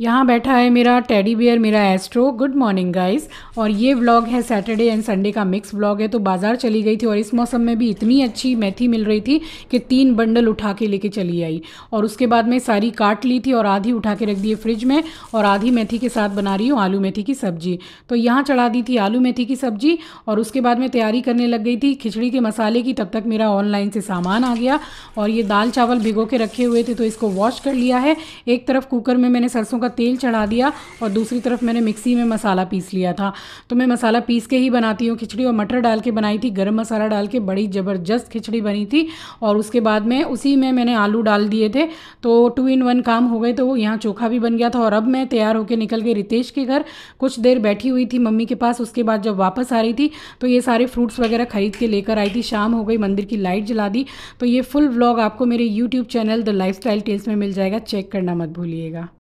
यहाँ बैठा है मेरा टेडी बियर मेरा एस्ट्रो गुड मॉर्निंग गाइस और ये व्लॉग है सैटरडे एंड संडे का मिक्स व्लॉग है तो बाज़ार चली गई थी और इस मौसम में भी इतनी अच्छी मेथी मिल रही थी कि तीन बंडल उठा के लेके चली आई और उसके बाद मैं सारी काट ली थी और आधी उठा के रख दिए फ्रिज में और आधी मेथी के साथ बना रही हूँ आलू मेथी की सब्ज़ी तो यहाँ चढ़ा दी थी आलू मेथी की सब्ज़ी और उसके बाद मैं तैयारी करने लग गई थी खिचड़ी के मसाले की तब तक मेरा ऑनलाइन से सामान आ गया और ये दाल चावल भिगो के रखे हुए थे तो इसको वॉश कर लिया है एक तरफ कुकर में मैंने सरसों का तेल चढ़ा दिया और दूसरी तरफ मैंने मिक्सी में मसाला पीस लिया था तो मैं मसाला पीस के ही बनाती हूँ खिचड़ी और मटर डाल के बनाई थी गर्म मसाला डाल के बड़ी ज़बरदस्त खिचड़ी बनी थी और उसके बाद में उसी में मैंने आलू डाल दिए थे तो टू इन वन काम हो गए तो यहाँ चोखा भी बन गया था और अब मैं तैयार होकर निकल गई रितेश के घर कुछ देर बैठी हुई थी मम्मी के पास उसके बाद जब वापस आ रही थी तो ये सारे फ्रूट्स वगैरह खरीद के लेकर आई थी शाम हो गई मंदिर की लाइट जला दी तो ये फुल व्लॉग आपको मेरे YouTube channel The Lifestyle Tales में मिल जाएगा चेक करना मत भूलिएगा